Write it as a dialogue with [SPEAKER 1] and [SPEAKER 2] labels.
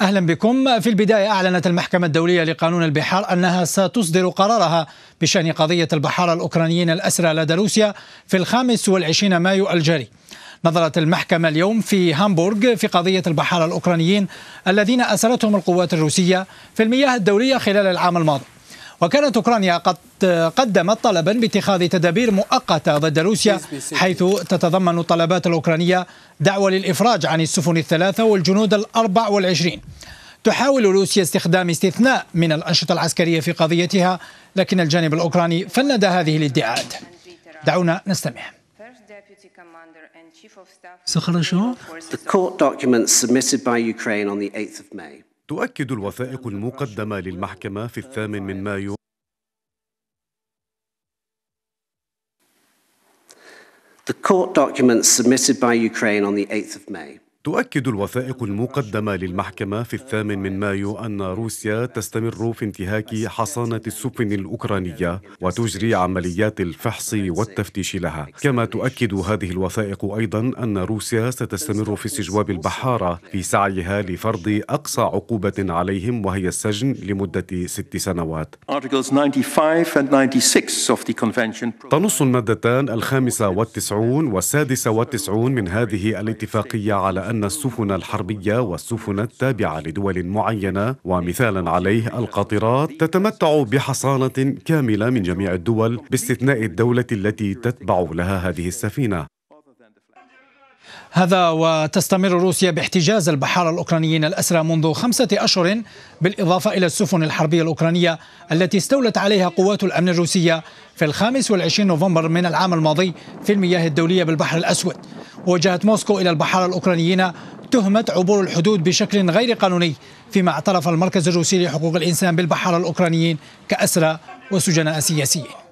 [SPEAKER 1] اهلا بكم في البدايه اعلنت المحكمه الدوليه لقانون البحار انها ستصدر قرارها بشان قضيه البحاره الاوكرانيين الاسرى لدى روسيا في الخامس والعشرين مايو الجاري نظرت المحكمة اليوم في هامبورغ في قضية البحارة الأوكرانيين الذين أسرتهم القوات الروسية في المياه الدولية خلال العام الماضي وكانت أوكرانيا قد قدمت طلبا باتخاذ تدابير مؤقتة ضد روسيا حيث تتضمن الطلبات الأوكرانية دعوة للإفراج عن السفن الثلاثة والجنود الأربع والعشرين تحاول روسيا استخدام استثناء من الأنشطة العسكرية في قضيتها لكن الجانب الأوكراني فند هذه الادعاءات دعونا نستمع
[SPEAKER 2] The court documents submitted by Ukraine on the 8th of May
[SPEAKER 3] تؤكد الوثائق المقدمة للمحكمة في الثامن من مايو
[SPEAKER 2] The court documents submitted by Ukraine on the 8th of May
[SPEAKER 3] تؤكد الوثائق المقدمة للمحكمة في الثامن من مايو أن روسيا تستمر في انتهاك حصانة السفن الأوكرانية وتجري عمليات الفحص والتفتيش لها كما تؤكد هذه الوثائق أيضا أن روسيا ستستمر في استجواب البحارة في سعيها لفرض أقصى عقوبة عليهم وهي السجن لمدة ست سنوات تنص المادتان الخامسة والتسعون والسادسة والتسعون من هذه الاتفاقية على أن أن السفن الحربية والسفن التابعة لدول معينة ومثالا عليه القاطرات تتمتع بحصانة كاملة من جميع الدول باستثناء الدولة التي تتبع لها هذه السفينة
[SPEAKER 1] هذا وتستمر روسيا باحتجاز البحارة الأوكرانيين الأسرى منذ خمسة أشهر بالإضافة إلى السفن الحربية الأوكرانية التي استولت عليها قوات الأمن الروسية في الخامس والعشرين نوفمبر من العام الماضي في المياه الدولية بالبحر الأسود وجهت موسكو إلى البحارة الأوكرانيين تهمة عبور الحدود بشكل غير قانوني فيما اعترف المركز الروسي لحقوق الإنسان بالبحارة الأوكرانيين كأسرى وسجناء سياسيين